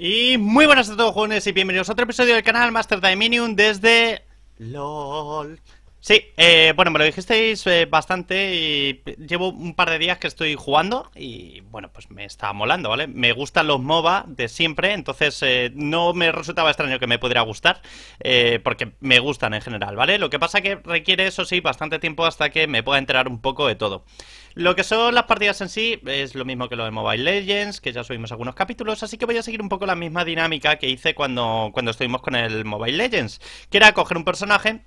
Y muy buenas a todos jóvenes y bienvenidos a otro episodio del canal Master Dominion desde... LOL Sí, eh, bueno, me lo dijisteis eh, bastante y llevo un par de días que estoy jugando y bueno, pues me está molando, ¿vale? Me gustan los MOBA de siempre, entonces eh, no me resultaba extraño que me pudiera gustar, porque me gustan en general, ¿vale? Lo que pasa que requiere, eso sí, bastante tiempo hasta que me pueda enterar un poco de todo. Lo que son las partidas en sí es lo mismo que lo de Mobile Legends, que ya subimos algunos capítulos, así que voy a seguir un poco la misma dinámica que hice cuando, estuvimos con el Mobile Legends, que era coger un personaje,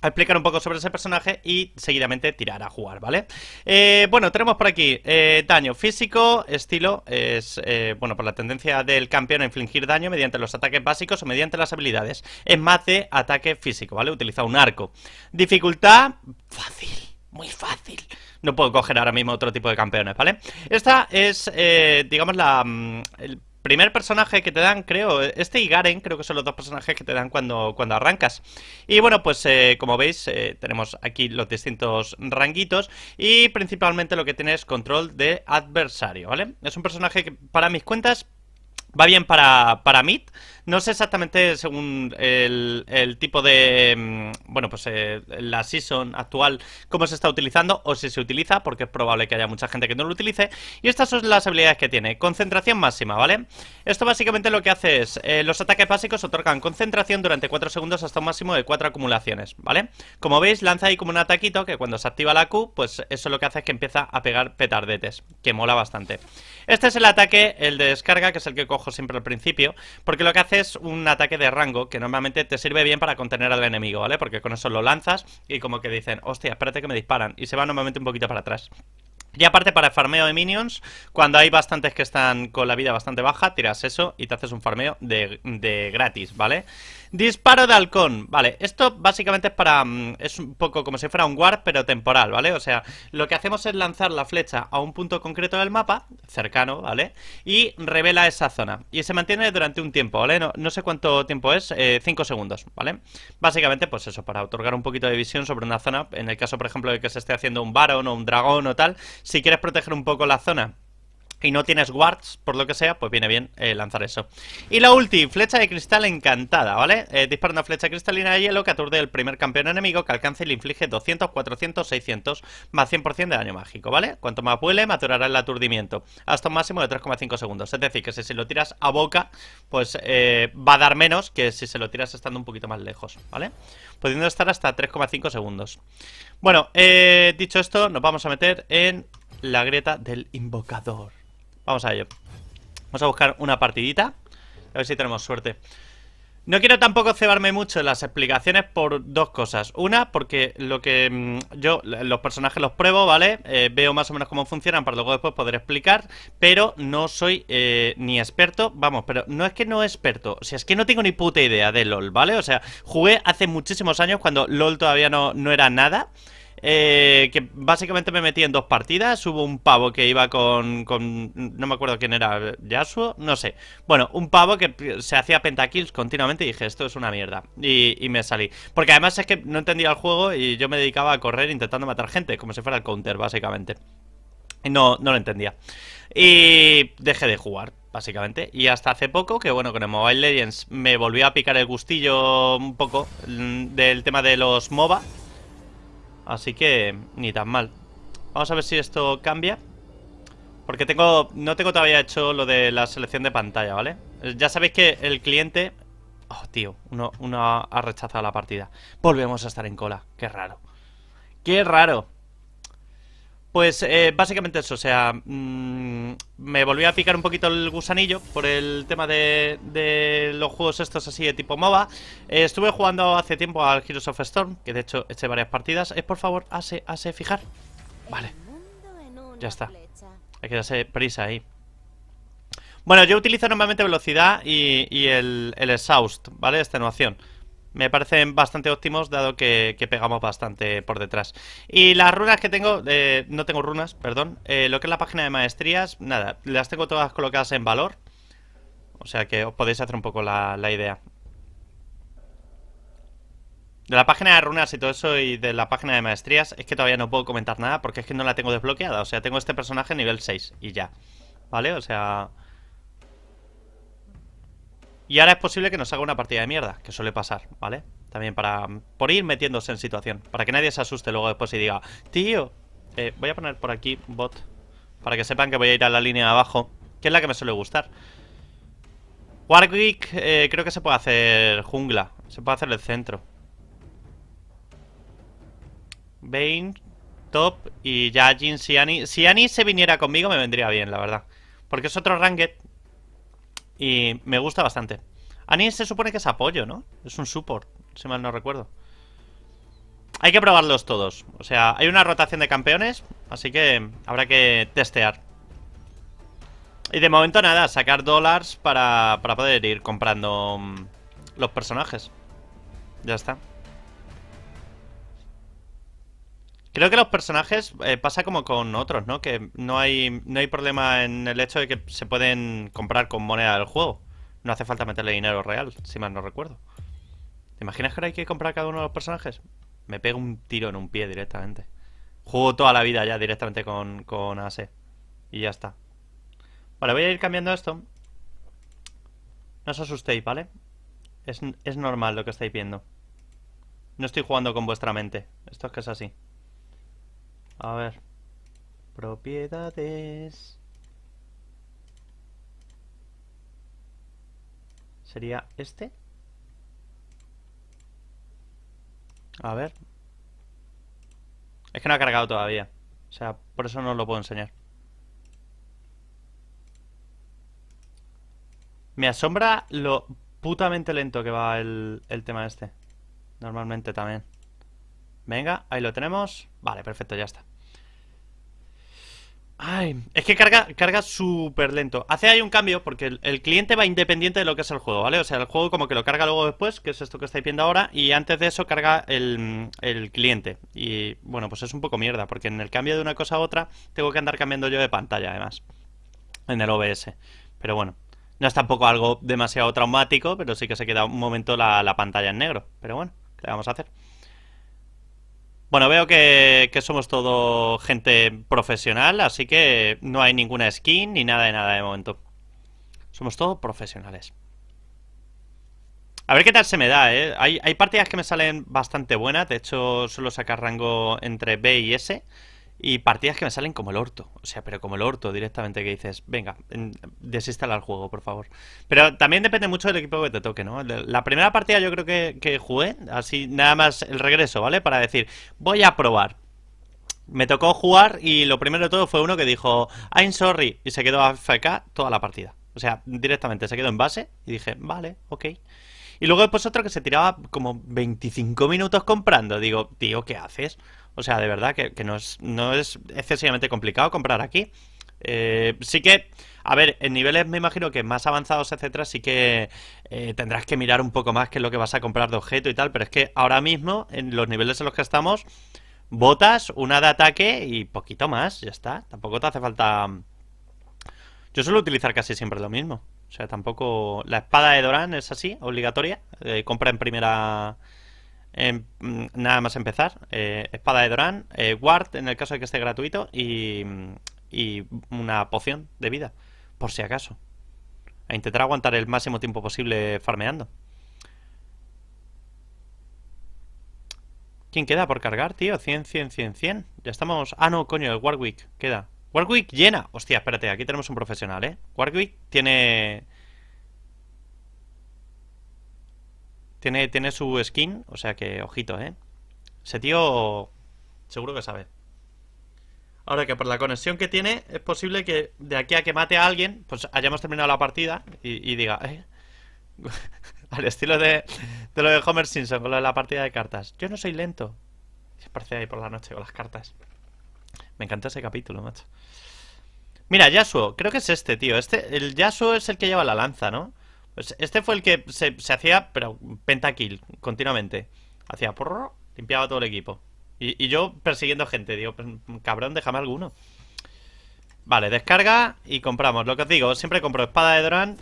a explicar un poco sobre ese personaje y seguidamente tirar a jugar, ¿vale? Eh, bueno, tenemos por aquí eh, daño físico, estilo, es, eh, bueno, por la tendencia del campeón a infligir daño mediante los ataques básicos o mediante las habilidades. Es más de ataque físico, ¿vale? Utiliza un arco. Dificultad, fácil, muy fácil no puedo coger ahora mismo otro tipo de campeones, ¿vale? Esta es, eh, digamos, la... Mm, el, primer personaje que te dan, creo, este y Garen, creo que son los dos personajes que te dan cuando, cuando arrancas. Y bueno, pues eh, como veis, eh, tenemos aquí los distintos ranguitos y principalmente lo que tiene es control de adversario, ¿vale? Es un personaje que para mis cuentas va bien para, para mid, no sé exactamente según el, tipo de, mm, bueno, pues eh, la season actual, cómo se está utilizando o si se utiliza, porque es probable que haya mucha gente que no lo utilice. Y estas son las habilidades que tiene. Concentración máxima, ¿vale? Esto básicamente lo que hace es, eh, los ataques básicos otorgan concentración durante 4 segundos hasta un máximo de 4 acumulaciones, ¿vale? Como veis, lanza ahí como un ataquito que cuando se activa la Q, pues eso lo que hace es que empieza a pegar petardetes, que mola bastante. Este es el ataque, el de descarga, que es el que cojo siempre al principio, porque lo que hace un ataque de rango, que normalmente te sirve bien para contener al enemigo, ¿vale? Porque con eso lo lanzas y como que dicen, hostia, espérate que me disparan. Y se va normalmente un poquito para atrás. Y aparte para el farmeo de minions, cuando hay bastantes que están con la vida bastante baja, tiras eso y te haces un farmeo de, de gratis, ¿vale? vale Disparo de halcón. Vale, esto básicamente es para... Mm, es un poco como si fuera un guard, pero temporal, ¿vale? O sea, lo que hacemos es lanzar la flecha a un punto concreto del mapa, cercano, ¿vale? Y revela esa zona. Y se mantiene durante un tiempo, ¿vale? No, sé cuánto tiempo es, 5 eh, segundos, ¿vale? Básicamente, pues eso, para otorgar un poquito de visión sobre una zona. En el caso, por ejemplo, de que se esté haciendo un varón o un dragón o tal, si quieres proteger un poco la zona y no tienes wards, por lo que sea, pues viene bien eh, lanzar eso. Y la ulti, flecha de cristal encantada, ¿vale? Eh, dispara una flecha cristalina de hielo que aturde el primer campeón enemigo que alcance y le inflige 200, 400, 600, más 100% de daño mágico, ¿vale? Cuanto más vuele, maturará el aturdimiento, hasta un máximo de 3,5 segundos. Es decir, que si lo tiras a boca, pues eh, va a dar menos que si se lo tiras estando un poquito más lejos, ¿vale? Pudiendo estar hasta 3,5 segundos. Bueno, dicho esto, nos vamos a meter en la grieta del invocador. Vamos a ello Vamos a buscar una partidita A ver si tenemos suerte No quiero tampoco cebarme mucho en las explicaciones por dos cosas Una, porque lo que mm, yo los personajes los pruebo, ¿vale? Eh, veo más o menos cómo funcionan para luego después poder explicar Pero no soy eh, ni experto Vamos, pero no es que no experto O sea, es que no tengo ni puta idea de LOL, ¿vale? O sea, jugué hace muchísimos años cuando LOL todavía no, no era nada eh, que básicamente me metí en dos partidas. Hubo un pavo que iba con, No me acuerdo quién era, Yasuo, no sé. Bueno, un pavo que se hacía pentakills continuamente y dije, esto es una mierda. Y, me salí. Porque además es que no entendía el juego y yo me dedicaba a correr intentando matar gente, como si fuera el counter, básicamente. Y no, no lo entendía. Y dejé de jugar básicamente. Y hasta hace poco, que bueno, con el Mobile Legends me volvió a picar el gustillo un poco mm, del tema de los MOBA. Así que ni tan mal Vamos a ver si esto cambia Porque tengo no tengo todavía hecho lo de la selección de pantalla, ¿vale? Ya sabéis que el cliente... Oh, tío, uno, uno ha rechazado la partida Volvemos a estar en cola, qué raro Qué raro pues eh, básicamente eso, o sea, mm, me volví a picar un poquito el gusanillo por el tema de, los juegos estos así de tipo MOBA. Eh, estuve jugando hace tiempo al Heroes of Storm, que de hecho eché varias partidas. Es eh, por favor, hace, hace fijar. Vale. Ya está. Hay que darse prisa ahí. Bueno, yo utilizo normalmente velocidad y, el, el exhaust, ¿vale? Extenuación me parecen bastante óptimos dado que, pegamos bastante por detrás. Y las runas que tengo, eh, no tengo runas, perdón, eh, lo que es la página de maestrías, nada, las tengo todas colocadas en valor. O sea que os podéis hacer un poco la, la idea. De la página de runas y todo eso y de la página de maestrías es que todavía no puedo comentar nada porque es que no la tengo desbloqueada. O sea, tengo este personaje nivel 6 y ya. ¿Vale? O sea, y ahora es posible que nos haga una partida de mierda, que suele pasar, ¿vale? También para... por ir metiéndose en situación, para que nadie se asuste luego después y diga, tío, eh, voy a poner por aquí bot, para que sepan que voy a ir a la línea de abajo, que es la que me suele gustar. Warwick, eh, creo que se puede hacer jungla, se puede hacer el centro. Bane, top y ya Jin Siani. Si Annie se viniera conmigo me vendría bien, la verdad. Porque es otro ranked y me gusta bastante. Annie se supone que es apoyo, ¿no? Es un support, si mal no recuerdo. Hay que probarlos todos. O sea, hay una rotación de campeones, así que habrá que testear. Y de momento nada, sacar dólares para, para poder ir comprando mm, los personajes. Ya está. Creo que los personajes eh, pasa como con otros, ¿no? Que no hay, no hay problema en el hecho de que se pueden comprar con moneda del juego. No hace falta meterle dinero real, si mal no recuerdo. ¿Te imaginas que ahora hay que comprar cada uno de los personajes? Me pego un tiro en un pie directamente. Juego toda la vida ya directamente con, con AC. E. Y ya está. Vale, voy a ir cambiando esto. No os asustéis, ¿vale? es normal lo que estáis viendo. No estoy jugando con vuestra mente. Esto es que es así. A ver. Propiedades. Sería este. A ver. Es que no ha cargado todavía. O sea, por eso no lo puedo enseñar. Me asombra lo putamente lento que va el, el tema este. Normalmente también. Venga, ahí lo tenemos. Vale, perfecto, ya está. Ay, es que carga, carga súper lento. Hace ahí un cambio porque el, cliente va independiente de lo que es el juego, ¿vale? O sea, el juego como que lo carga luego después, que es esto que estáis viendo ahora, y antes de eso carga el, cliente. Y bueno, pues es un poco mierda, porque en el cambio de una cosa a otra tengo que andar cambiando yo de pantalla, además, en el OBS. Pero bueno, no es tampoco algo demasiado traumático, pero sí que se queda un momento la, la pantalla en negro. Pero bueno, ¿qué le vamos a hacer? Bueno, veo que, somos todo gente profesional, así que no hay ninguna skin ni nada de nada de momento. Somos todos profesionales. A ver qué tal se me da, ¿eh? Hay, hay partidas que me salen bastante buenas, de hecho suelo sacar rango entre B y S. Y partidas que me salen como el orto. O sea, pero como el orto directamente que dices, venga, mm, desinstala el juego, por favor. Pero también depende mucho del equipo que te toque, ¿no? La primera partida yo creo que, jugué, así nada más el regreso, ¿vale? Para decir, voy a probar. Me tocó jugar y lo primero de todo fue uno que dijo, I'm sorry, y se quedó AFK toda la partida. O sea, directamente se quedó en base y dije, vale, ok. Y luego después otro que se tiraba como 25 minutos comprando. Digo, tío, ¿qué haces? O sea, de verdad que, no, es, excesivamente complicado comprar aquí. Eh, sí que, a ver, en niveles me imagino que más avanzados, etcétera, sí que eh, tendrás que mirar un poco más qué es lo que vas a comprar de objeto y tal, pero es que ahora mismo, en los niveles en los que estamos, botas, una de ataque y poquito más, ya está. Tampoco te hace falta... Yo suelo utilizar casi siempre lo mismo. O sea, tampoco... La espada de Doran es así, obligatoria. Eh, compra en primera... Em, nada más empezar, eh, espada de Doran, ward eh, en el caso de que esté gratuito y, y una poción de vida, por si acaso. A e intentar aguantar el máximo tiempo posible farmeando. ¿Quién queda por cargar, tío? 100, 100, 100, 100. Ya estamos... Ah, no, coño, el Warwick queda. Warwick llena. Hostia, espérate, aquí tenemos un profesional, ¿eh? Warwick tiene Tiene, tiene su skin, o sea que, ojito, ¿eh? Ese tío seguro que sabe. Ahora que por la conexión que tiene, es posible que de aquí a que mate a alguien, pues hayamos terminado la partida y, diga, ¿eh? al estilo de, de, lo de Homer Simpson, con lo de la partida de cartas. Yo no soy lento. Se parece ahí por la noche con las cartas. Me encanta ese capítulo, macho. Mira, Yasuo, creo que es este, tío. Este, el Yasuo es el que lleva la lanza, ¿no? Pues este fue el que se, hacía, pero pentakill, continuamente. Hacía porro, limpiaba todo el equipo. Y, y, yo persiguiendo gente, digo, cabrón, déjame alguno. Vale, descarga y compramos. Lo que os digo, siempre compro espada de Doran.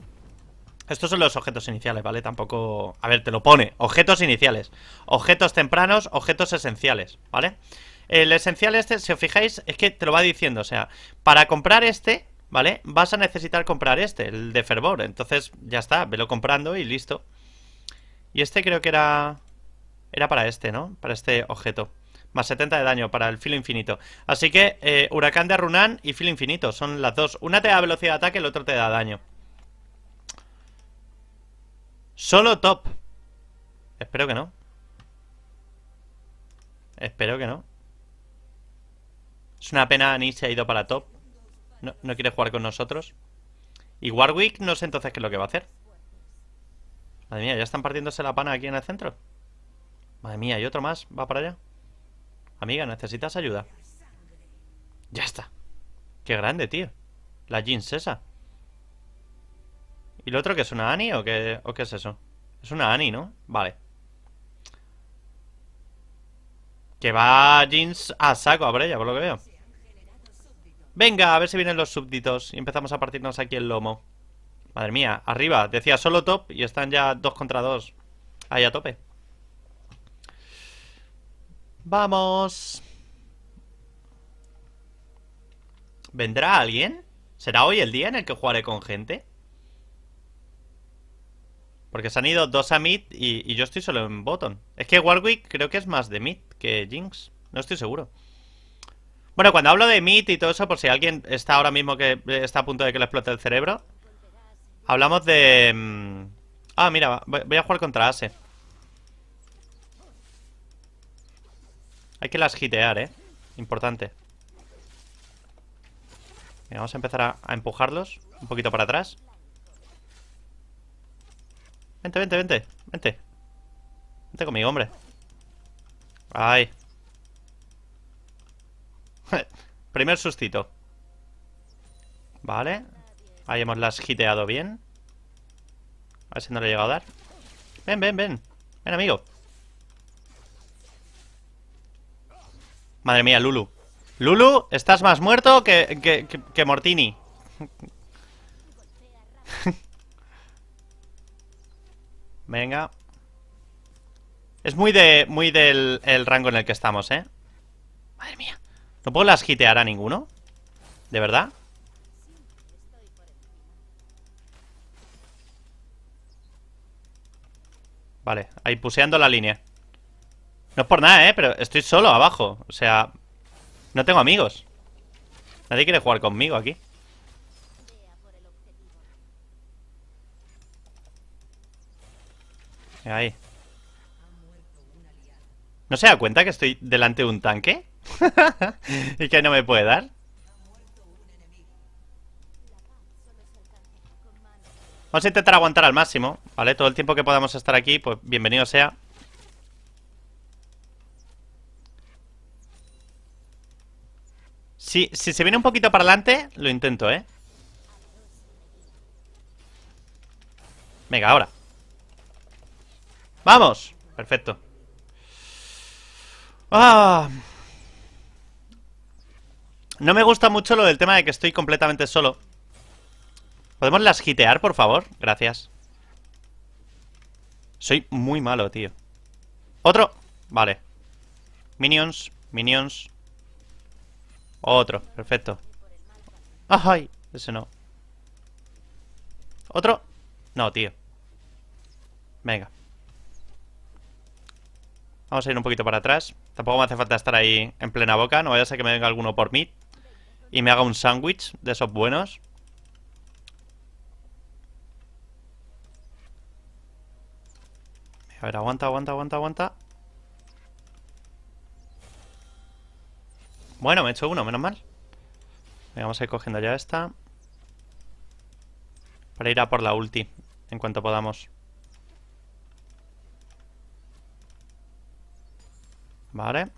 Estos son los objetos iniciales, ¿vale? Tampoco... A ver, te lo pone. Objetos iniciales. Objetos tempranos, objetos esenciales, ¿vale? El esencial este, si os fijáis, es que te lo va diciendo. O sea, para comprar este, ¿vale? Vas a necesitar comprar este, el de fervor. Entonces, ya está, velo comprando y listo. Y este creo que era... Era para este, ¿no? Para este objeto. Más 70 de daño para el filo infinito. Así que, eh, huracán de Runan y filo infinito. Son las dos. Una te da velocidad de ataque, el otro te da daño. Solo top. Espero que no. Espero que no. Es una pena, Ni se ha ido para top. No, quiere jugar con nosotros. Y Warwick no sé entonces qué es lo que va a hacer. Madre mía, ya están partiéndose la pana aquí en el centro. Madre mía, y otro más. Va para allá. Amiga, necesitas ayuda. Ya está. Qué grande, tío. La jeans esa. ¿Y lo otro que es una Annie o qué, o qué es eso? Es una Annie, ¿no? Vale. Que va jeans a saco a ella, por lo que veo. Venga, a ver si vienen los súbditos. Y empezamos a partirnos aquí el lomo. Madre mía, arriba. Decía solo top y están ya dos contra dos. Ahí a tope. Vamos. ¿Vendrá alguien? ¿Será hoy el día en el que jugaré con gente? Porque se han ido dos a mid y, yo estoy solo en bottom. Es que Warwick creo que es más de mid que Jinx. No estoy seguro. Bueno, cuando hablo de MIT y todo eso, por si alguien está ahora mismo que eh, está a punto de que le explote el cerebro, hablamos de... Mm, ah, mira, voy a jugar contra Ase. Hay que las hitear, ¿eh? Importante. vamos a empezar a, a, empujarlos un poquito para atrás. Vente, vente, vente. Vente. Vente conmigo, hombre. Ay. Primer sustito. Vale. Ahí hemos las hiteado bien. A ver si no le he llegado a dar. Ven, ven, ven. Ven, amigo. Madre mía, Lulu. Lulu, estás más muerto que, que, que, Mortini. Venga. Es muy de muy del rango en el que estamos, ¿eh? Madre mía. No puedo las a ninguno? ¿De verdad? Vale, ahí puseando la línea No es por nada, ¿eh? Pero estoy solo abajo O sea, no tengo amigos Nadie quiere jugar conmigo aquí Ahí ¿No se da cuenta que estoy delante de un tanque? ¿Y que no me puede dar? Vamos a intentar aguantar al máximo, ¿vale? Todo el tiempo que podamos estar aquí, pues bienvenido sea. Si, se viene un poquito para adelante, lo intento, ¿eh? Venga, ahora. ¡Vamos! Perfecto. ¡Ah! No me gusta mucho lo del tema de que estoy completamente solo. ¿Podemos las hitear, por favor? Gracias. Soy muy malo, tío. ¡Otro! Vale. Minions, minions. Otro, perfecto. ¡Ay! Ese no. ¿Otro? No, tío. Venga. Vamos a ir un poquito para atrás. Tampoco me hace falta estar ahí en plena boca. No vaya a ser que me venga alguno por mí y me haga un sándwich de esos buenos. A ver, aguanta, aguanta, aguanta, aguanta. Bueno, me he hecho uno, menos mal. vamos a ir cogiendo ya esta. Para ir a por la ulti, en cuanto podamos. Vale.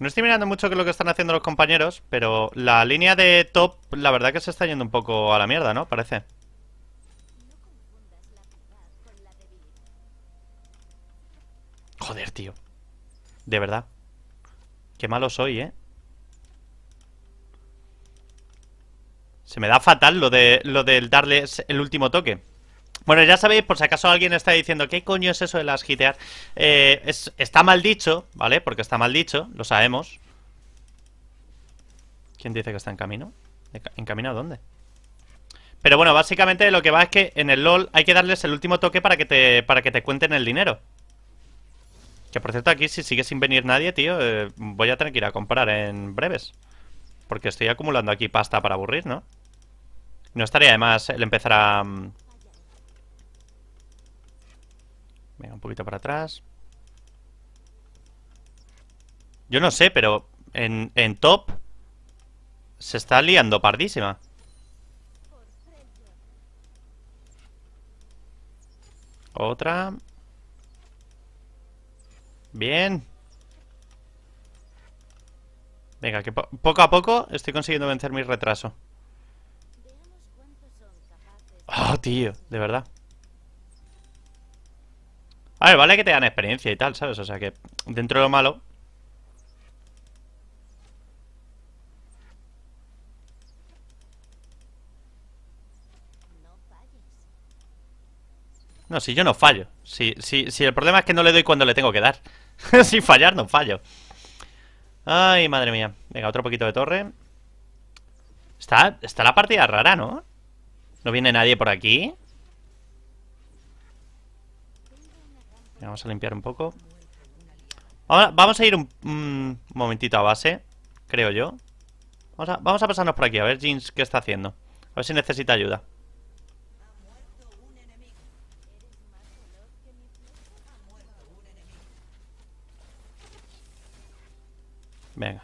No estoy mirando mucho lo que están haciendo los compañeros, pero la línea de top, la verdad que se está yendo un poco a la mierda, ¿no? Parece. Joder, tío. De verdad. Qué malo soy, ¿eh? Se me da fatal lo de lo del darle el último toque. Bueno, ya sabéis, por si acaso alguien está diciendo ¿Qué coño es eso de las gitear? Eh, está mal dicho, ¿vale? Porque está mal dicho, lo sabemos ¿Quién dice que está en camino? ¿En camino a dónde? Pero bueno, básicamente lo que va es que en el LoL hay que darles el último toque para que te, para que te cuenten el dinero. Que por cierto, aquí si sigue sin venir nadie, tío, eh, voy a tener que ir a comprar en breves. Porque estoy acumulando aquí pasta para aburrir, ¿no? No estaría además el empezar a... Mm, Venga, un poquito para atrás. Yo no sé, pero en, top se está liando pardísima. Otra. Bien. Venga, que poco a poco estoy consiguiendo vencer mi retraso. Oh, tío, de verdad. A ver, vale que te dan experiencia y tal, ¿sabes? O sea que dentro de lo malo... No, si yo no fallo. Si, si, si el problema es que no le doy cuando le tengo que dar. Sin fallar no fallo. Ay, madre mía. Venga, otro poquito de torre. Está, está la partida rara, ¿no? No viene nadie por aquí. Vamos a limpiar un poco. vamos a ir un, momentito a base, creo yo. Vamos a, vamos a pasarnos por aquí, a ver Jeans qué está haciendo. A ver si necesita ayuda. Venga.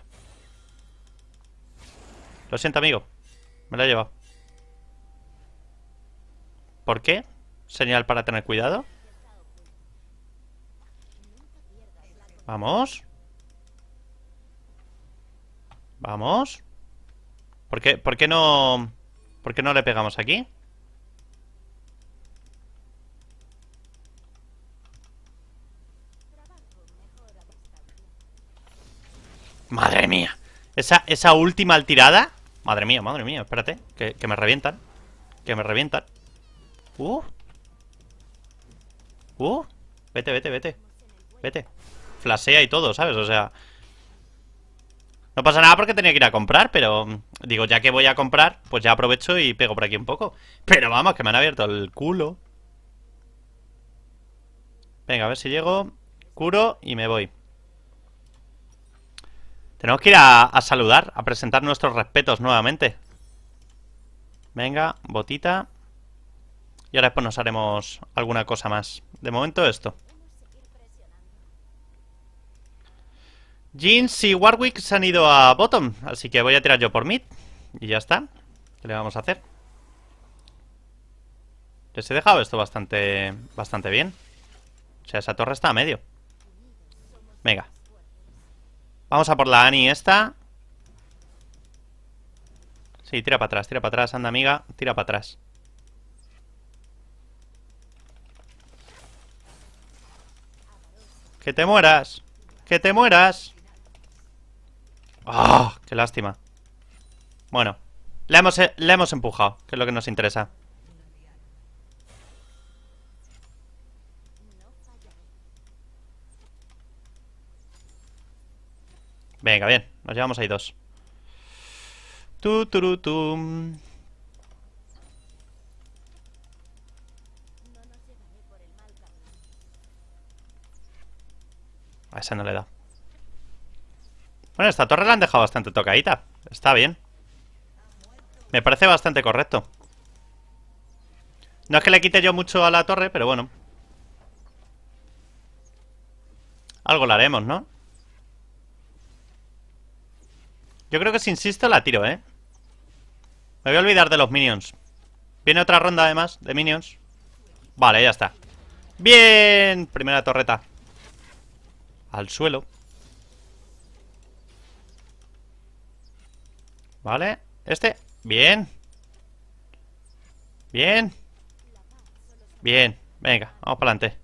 Lo siento, amigo. Me lo he llevado. ¿Por qué? Señal para tener cuidado. Vamos. Vamos. ¿Por qué, por qué no... ¿Por qué no le pegamos aquí? Madre mía. Esa, esa última tirada. Madre mía, madre mía, espérate. Que, que me revientan. Que me revientan. Uh. Uh. Vete, vete, vete. Vete plasea y todo, ¿sabes? O sea... No pasa nada porque tenía que ir a comprar, pero... Digo, ya que voy a comprar, pues ya aprovecho y pego por aquí un poco. Pero vamos, que me han abierto el culo. Venga, a ver si llego. Curo y me voy. Tenemos que ir a, a saludar, a presentar nuestros respetos nuevamente. Venga, botita. Y ahora después nos haremos alguna cosa más. De momento esto. Jeans y Warwick se han ido a bottom, así que voy a tirar yo por mid. Y ya está. ¿Qué le vamos a hacer? Les he dejado esto bastante, bastante bien. O sea, esa torre está a medio. Venga. Vamos a por la Annie esta. Sí, tira para atrás, tira para atrás, anda amiga, tira para atrás. ¡Que te mueras! ¡Que te mueras! ¡Ah! ¡Qué lástima! Bueno, Le hemos, hemos empujado, que es lo que nos interesa. Venga, bien. Nos llevamos ahí dos. Tu, tu, A esa no le da. Bueno, esta torre la han dejado bastante tocadita. Está bien. Me parece bastante correcto. No es que le quite yo mucho a la torre, pero bueno. Algo la haremos, ¿no? Yo creo que si insisto la tiro, ¿eh? Me voy a olvidar de los minions. Viene otra ronda además de minions. Vale, ya está. Bien, primera torreta. Al suelo. Vale, este, bien. Bien. Bien, venga, vamos para adelante.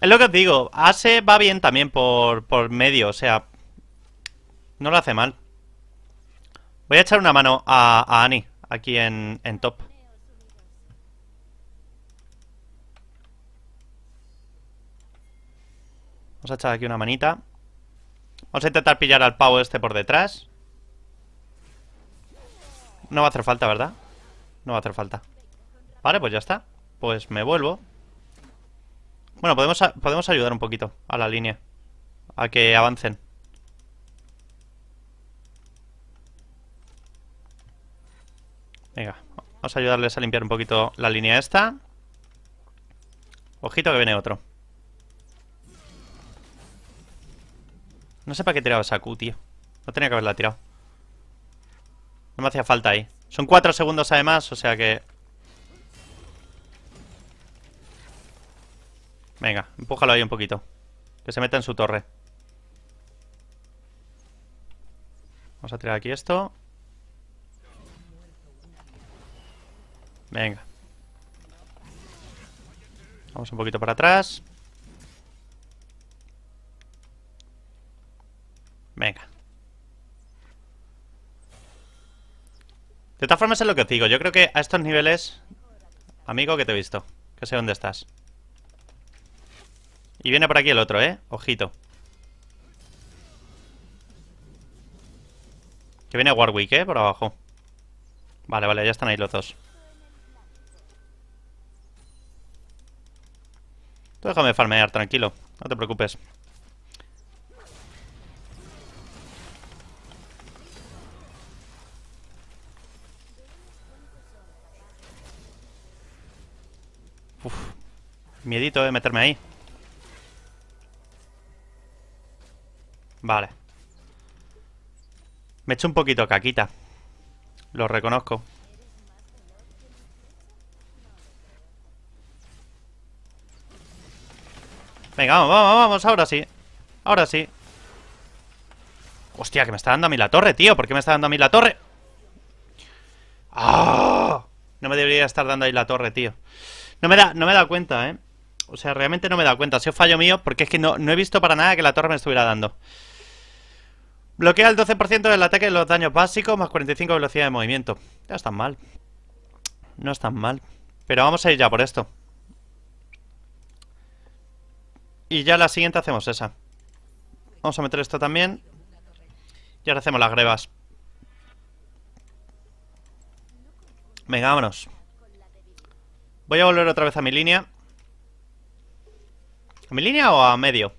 Es lo que os digo, hace va bien también por, medio, o sea, no lo hace mal. Voy a echar una mano a, a Annie aquí en, en top. Vamos a echar aquí una manita. Vamos a intentar pillar al pavo este por detrás. No va a hacer falta, ¿verdad? No va a hacer falta. Vale, pues ya está. Pues me vuelvo. Bueno, podemos, podemos ayudar un poquito a la línea. A que avancen. Venga, vamos a ayudarles a limpiar un poquito la línea esta. Ojito que viene otro. No sé para qué he esa Q, tío. No tenía que haberla tirado. No me hacía falta ahí. Son cuatro segundos además, o sea que... Venga, empújalo ahí un poquito. Que se meta en su torre. Vamos a tirar aquí esto. Venga. Vamos un poquito para atrás. De todas formas es lo que os digo. Yo creo que a estos niveles... Amigo, que te he visto. Que sé dónde estás. Y viene por aquí el otro, ¿eh? Ojito. Que viene Warwick, ¿eh? Por abajo. Vale, vale, ya están ahí los dos. Tú déjame farmear, tranquilo. No te preocupes. Miedito de meterme ahí. Vale. Me echo un poquito caquita. Lo reconozco. Venga, vamos, vamos, vamos, ahora sí Ahora sí Hostia, que me está dando a mí la torre, tío ¿Por qué me está dando a mí la torre? ¡Ah! No me debería estar dando ahí la torre, tío No me da, no me da cuenta, eh o sea, realmente no me he dado cuenta. Si es fallo mío porque es que no, he visto para nada que la torre me estuviera dando. Bloquea el 12% del ataque de los daños básicos más 45 velocidad de movimiento. Ya están mal. No es tan mal. Pero vamos a ir ya por esto. Y ya la siguiente hacemos esa. Vamos a meter esto también. Y ahora hacemos las grebas. Venga, vámonos. Voy a volver otra vez a mi línea. ¿A mi línea o a medio?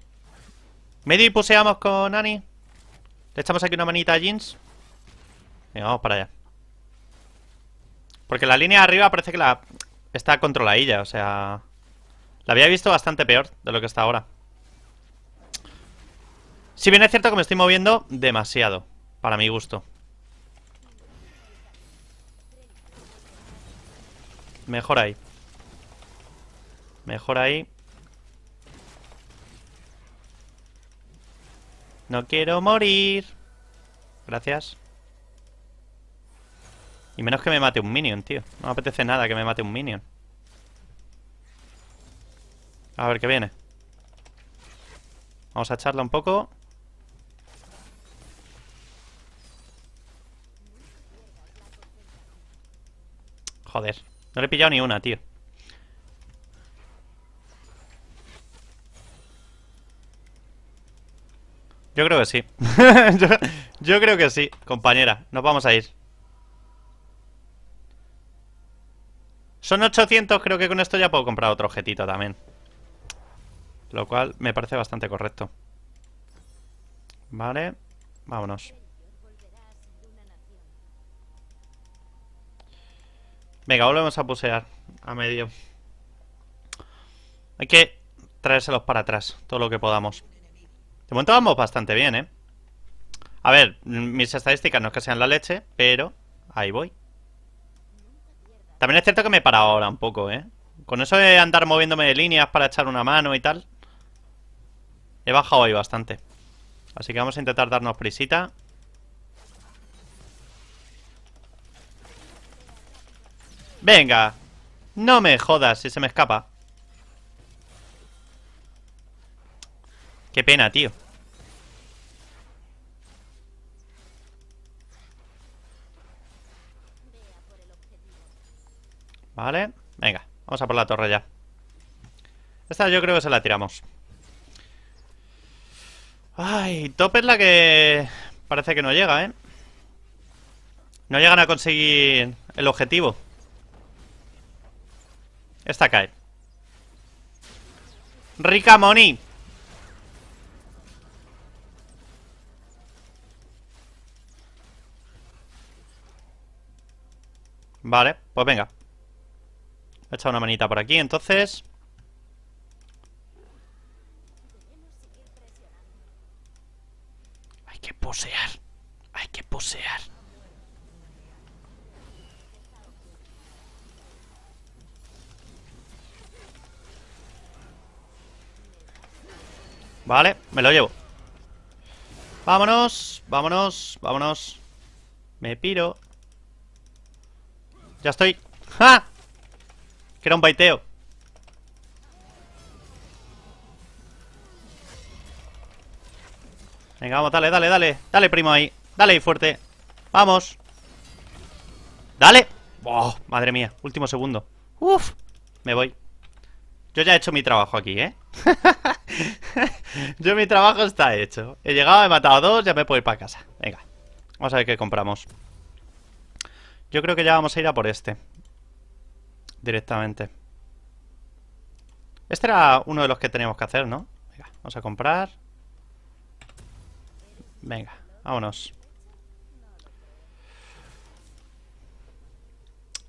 Medio y puseamos con Annie Le echamos aquí una manita a Jeans. Venga, vamos para allá. Porque la línea de arriba parece que la está controladilla, o sea... La había visto bastante peor de lo que está ahora. Si bien es cierto que me estoy moviendo demasiado, para mi gusto. Mejor ahí. Mejor ahí. No quiero morir. Gracias. Y menos que me mate un minion, tío. No me apetece nada que me mate un minion. A ver qué viene. Vamos a echarla un poco. Joder. No le he pillado ni una, tío. Yo creo que sí. yo, creo que sí, compañera. Nos vamos a ir. Son 800, creo que con esto ya puedo comprar otro objetito también. Lo cual me parece bastante correcto. Vale, vámonos. Venga, volvemos a pusear a medio. Hay que traérselos para atrás, todo lo que podamos. De momento vamos bastante bien, ¿eh? A ver, mis estadísticas no es que sean la leche, pero ahí voy. También es cierto que me he parado ahora un poco, ¿eh? Con eso de andar moviéndome de líneas para echar una mano y tal. He bajado ahí bastante. Así que vamos a intentar darnos prisita. Venga. No me jodas si se me escapa. Qué pena, tío. Vale, venga, vamos a por la torre ya Esta yo creo que se la tiramos Ay, top es la que parece que no llega, ¿eh? No llegan a conseguir el objetivo Esta cae Rica money Vale, pues venga He echado una manita por aquí, entonces... Hay que posear. Hay que posear. Vale, me lo llevo. Vámonos, vámonos, vámonos. Me piro. Ya estoy. ¡Ja! Que era un baiteo. Venga, vamos, dale, dale, dale. Dale, primo, ahí. Dale, ahí, fuerte. Vamos. Dale. madre mía. Último segundo. Uf. Me voy. Yo ya he hecho mi trabajo aquí, ¿eh? Yo mi trabajo está hecho. He llegado, he matado a dos, ya me puedo ir para casa. Venga. Vamos a ver qué compramos. Yo creo que ya vamos a ir a por este directamente. Este era uno de los que teníamos que hacer, ¿no? Venga, vamos a comprar. Venga, vámonos.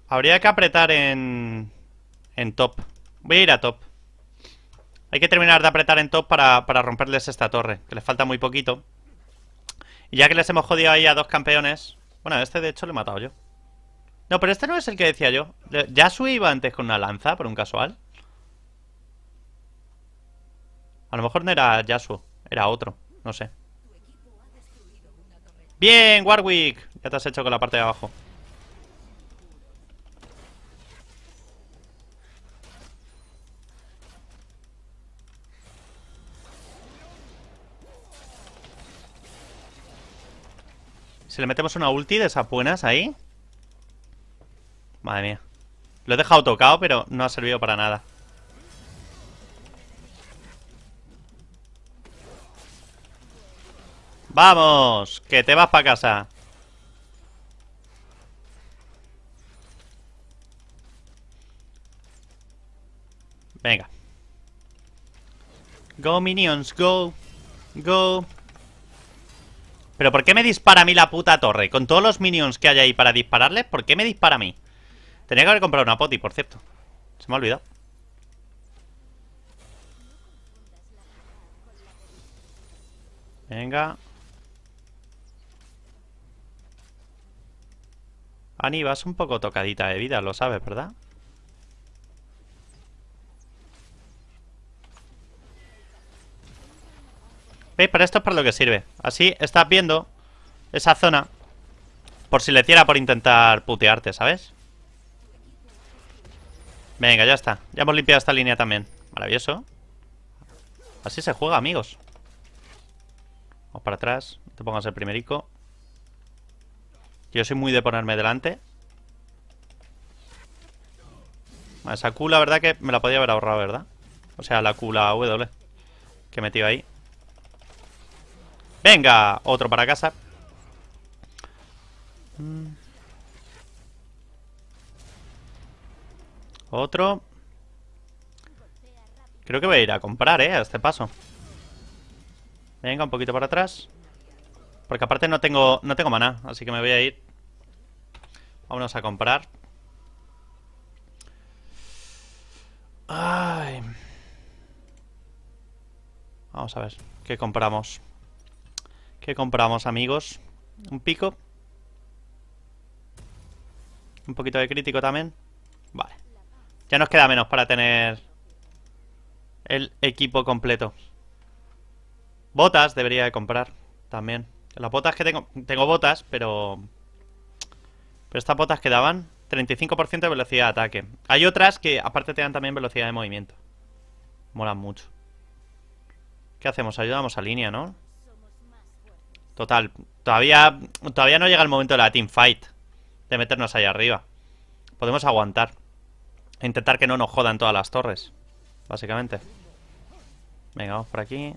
Habría que apretar en... En top. Voy a ir a top. Hay que terminar de apretar en top para, romperles esta torre, que les falta muy poquito. Y ya que les hemos jodido ahí a dos campeones... Bueno, este de hecho lo he matado yo. No, pero este no es el que decía yo. Yasuo iba antes con una lanza, por un casual. A lo mejor no era Yasuo, era otro, no sé. Bien, Warwick. Ya te has hecho con la parte de abajo. Si le metemos una ulti de esas buenas ahí Madre mía. Lo he dejado tocado, pero no ha servido para nada. ¡Vamos! ¡Que te vas para casa! Venga. Go, minions, go. Go. ¿Pero por qué me dispara a mí la puta torre? Con todos los minions que hay ahí para dispararles, ¿por qué me dispara a mí? Tenía que haber comprado una poti, por cierto. Se me ha olvidado. Venga. Ani, vas un poco tocadita de vida, lo sabes, ¿verdad? ¿Veis? Pero esto es para lo que sirve. Así estás viendo esa zona por si le hiciera por intentar putearte, ¿sabes? Venga, ya está. Ya hemos limpiado esta línea también. Maravilloso. Así se juega, amigos. Vamos para atrás. No te pongas el primerico. Yo soy muy de ponerme delante. esa Q la verdad que me la podía haber ahorrado, ¿verdad? O sea, la cula W Que he metido ahí Venga, otro para casa mm. Otro. Creo que voy a ir a comprar, ¿eh? A este paso. Venga, un poquito para atrás. Porque aparte no tengo, no tengo maná, así que me voy a ir. Vámonos a comprar. Ay. Vamos a ver, ¿qué compramos? ¿Qué compramos, amigos? Un pico. Un poquito de crítico también. Vale. Ya nos queda menos para tener el equipo completo. Botas debería de comprar también. Las botas que tengo... Tengo botas, pero... Pero estas botas que daban 35% de velocidad de ataque. Hay otras que aparte te dan también velocidad de movimiento. Molan mucho. ¿Qué hacemos? Ayudamos a línea, ¿no? Total. Todavía, todavía no llega el momento de la team fight. De meternos ahí arriba. Podemos aguantar. Intentar que no nos jodan todas las torres. Básicamente. Venga, vamos por aquí.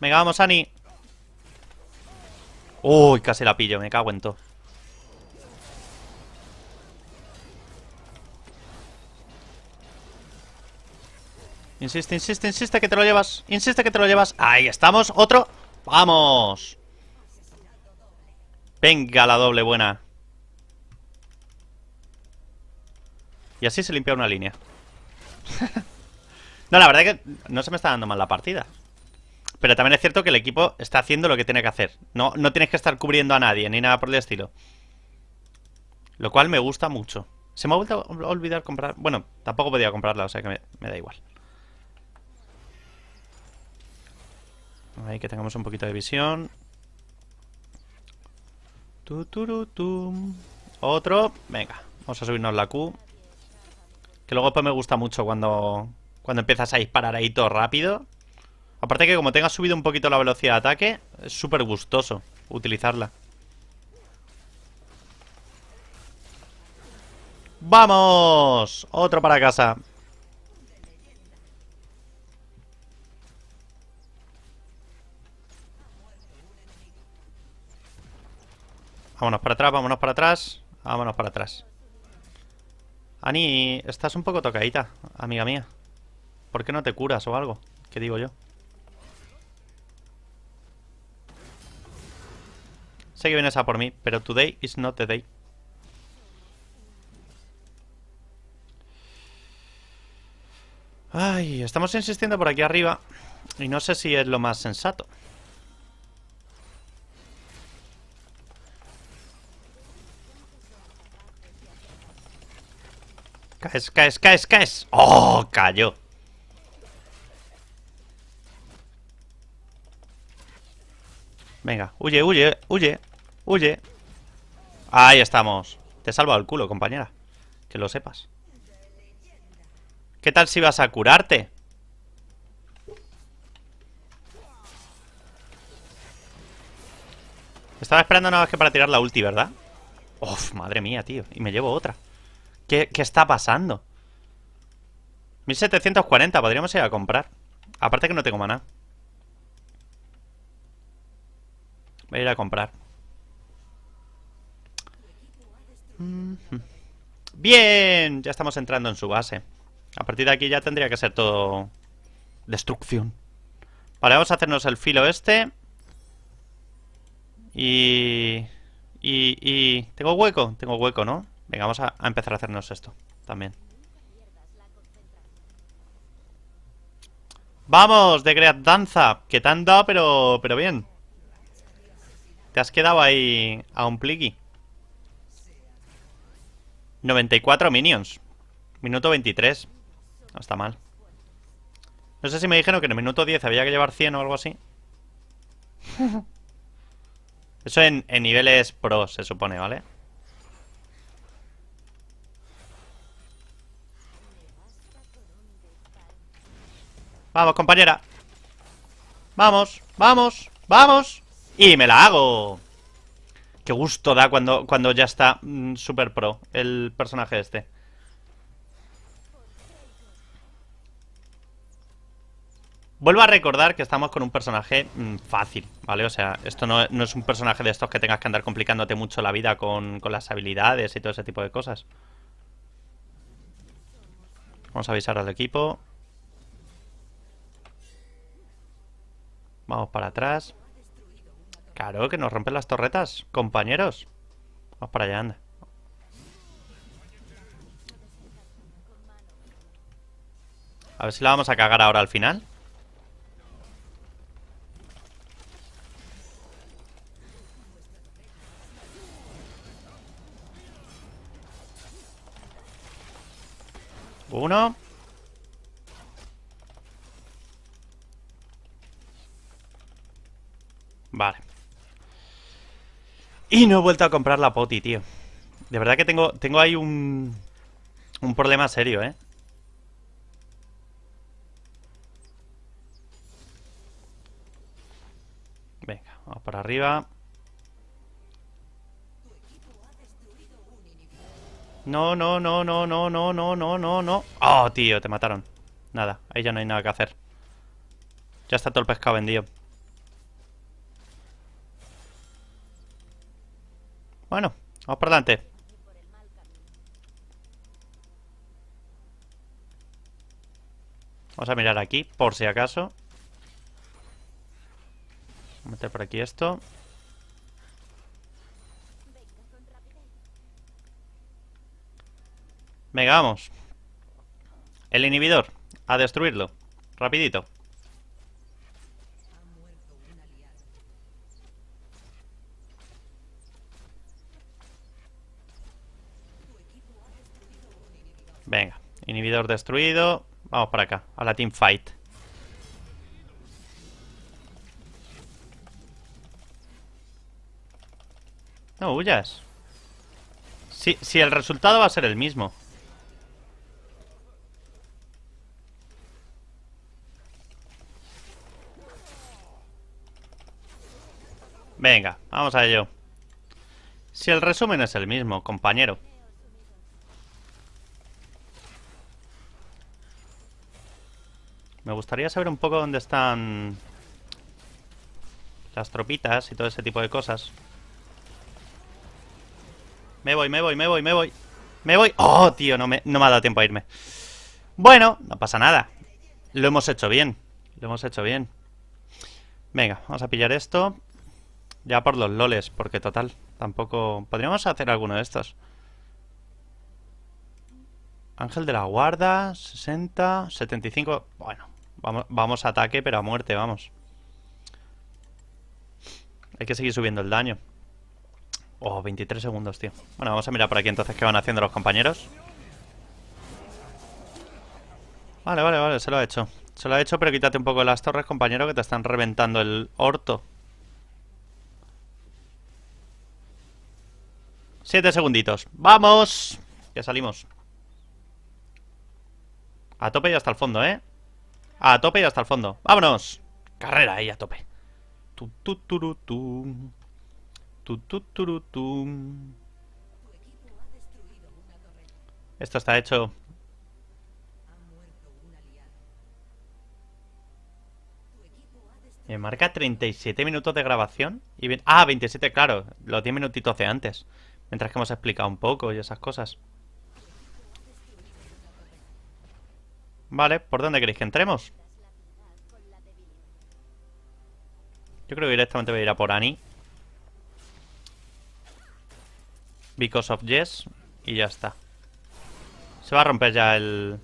Venga, vamos, Ani. Uy, casi la pillo. Me cago en todo. Insiste, insiste, insiste que te lo llevas. Insiste que te lo llevas. Ahí estamos. Otro. ¡Vamos! Venga, la doble buena. Y así se limpia una línea. no, la verdad es que no se me está dando mal la partida. Pero también es cierto que el equipo está haciendo lo que tiene que hacer. No, no tienes que estar cubriendo a nadie, ni nada por el estilo. Lo cual me gusta mucho. Se me ha vuelto a olvidar comprar... Bueno, tampoco podía comprarla, o sea que me, me da igual. Ahí que tengamos un poquito de visión. Otro. Venga, vamos a subirnos la Q. Que luego pues me gusta mucho cuando, cuando empiezas a disparar ahí todo rápido. Aparte que como tengas subido un poquito la velocidad de ataque, es súper gustoso utilizarla. ¡Vamos! Otro para casa. Vámonos para atrás, vámonos para atrás. Vámonos para atrás. Ani, estás un poco tocadita, amiga mía. ¿Por qué no te curas o algo? ¿Qué digo yo? Sé que vienes a por mí, pero today is not the day. Ay, estamos insistiendo por aquí arriba y no sé si es lo más sensato. Caes, caes, caes, caes. ¡Oh! Cayó. Venga, huye, huye, huye, huye. Ahí estamos. Te he salvado el culo, compañera. Que lo sepas. ¿Qué tal si vas a curarte? Estaba esperando nada más que para tirar la ulti, ¿verdad? Uf, madre mía, tío. Y me llevo otra. ¿Qué, está pasando? 1740, podríamos ir a comprar. Aparte que no tengo maná. Voy a ir a comprar. Mm-hmm. Bien, ya estamos entrando en su base. A partir de aquí ya tendría que ser todo destrucción. Vale, vamos a hacernos el filo este. Y... y... ¿Tengo hueco? Tengo hueco, ¿no? Venga, vamos a, empezar a hacernos esto también. ¡Vamos! De Great Danza, que te han dado, pero, pero bien. Te has quedado ahí a un pliqui. 94 minions. Minuto 23. No está mal. No sé si me dijeron que en el minuto 10 había que llevar 100 o algo así. Eso en, niveles pro, se supone, ¿vale? vale Vamos, compañera. Vamos, vamos, vamos. Y me la hago. Qué gusto da cuando, cuando ya está mm, super pro el personaje este. Vuelvo a recordar que estamos con un personaje mm, fácil, ¿vale? O sea, esto no, es un personaje de estos que tengas que andar complicándote mucho la vida con, con las habilidades y todo ese tipo de cosas. Vamos a avisar al equipo. Vamos para atrás. Claro, que nos rompen las torretas, compañeros. Vamos para allá, anda. A ver si la vamos a cagar ahora al final. Y no he vuelto a comprar la poti, tío. De verdad que tengo, tengo ahí un, un problema serio, ¿eh? Venga, vamos para arriba. No, no, no, no, no, no, no, no, no, no. Oh, tío, te mataron. Nada, ahí ya no hay nada que hacer. Ya está todo el pescado vendido. Bueno, vamos para adelante. Vamos a mirar aquí, por si acaso. Vamos a meter por aquí esto. Venga, vamos. El inhibidor. A destruirlo. Rapidito. destruido. Vamos para acá, a la team fight. No huyas. Si, el resultado va a ser el mismo. Venga, vamos a ello. Si el resumen es el mismo, compañero. Me gustaría saber un poco dónde están las tropitas y todo ese tipo de cosas. Me voy, me voy, me voy, me voy. Me voy. Oh, tío, no me, no me ha dado tiempo a irme. Bueno, no pasa nada. Lo hemos hecho bien. Lo hemos hecho bien. Venga, vamos a pillar esto. Ya por los loles, porque total, tampoco... Podríamos hacer alguno de estos. Ángel de la guarda, 60, 75... Bueno, Vamos, a ataque, pero a muerte, vamos. Hay que seguir subiendo el daño. Oh, 23 segundos, tío. Bueno, vamos a mirar por aquí entonces qué van haciendo los compañeros. Vale, vale, vale, se lo ha hecho. Se lo ha hecho, pero quítate un poco las torres, compañero, que te están reventando el orto. Siete segunditos. ¡Vamos! Ya salimos. A tope y hasta el fondo, ¿eh? A tope y hasta el fondo. ¡Vámonos! Carrera ahí a tope. Tu, tu, tu, tu. Esto está hecho. Me marca 37 minutos de grabación. Y ah, 27, claro. Los 10 minutitos de antes. Mientras que hemos explicado un poco y esas cosas. Vale, ¿por dónde queréis que entremos? Yo creo que directamente voy a ir a por Annie. Because of Jess. Y ya está. Se va a romper ya el...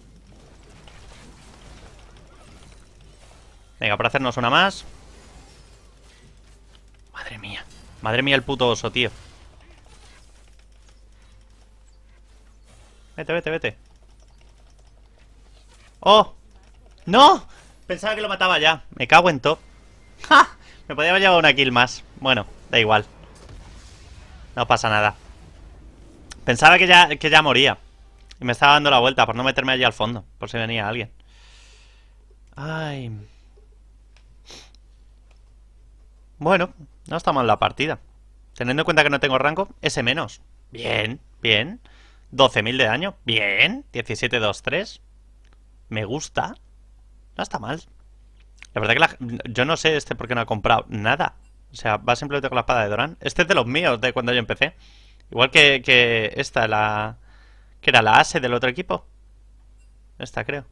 Venga, para hacernos una más. Madre mía. Madre mía el puto oso, tío. Vete, vete, vete. ¡Oh! ¡No! Pensaba que lo mataba ya. Me cago en todo. ¡Ja! Me podía haber llevado una kill más. Bueno, da igual. No pasa nada. Pensaba que ya, que ya moría. Y me estaba dando la vuelta por no meterme allí al fondo. Por si venía alguien. Ay. Bueno, no está mal la partida. Teniendo en cuenta que no tengo rango, ese menos. Bien, bien. 12.000 de daño. Bien. 17, me gusta. No está mal. La verdad que yo no sé este por qué no ha comprado nada. O sea, va simplemente con la espada de Doran. Este es de los míos, de cuando yo empecé. Igual que, que esta, la... Que era la ASE del otro equipo. Esta, creo.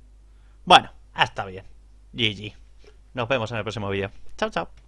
Bueno, hasta ah, bien. GG. Nos vemos en el próximo vídeo. Chao, chao.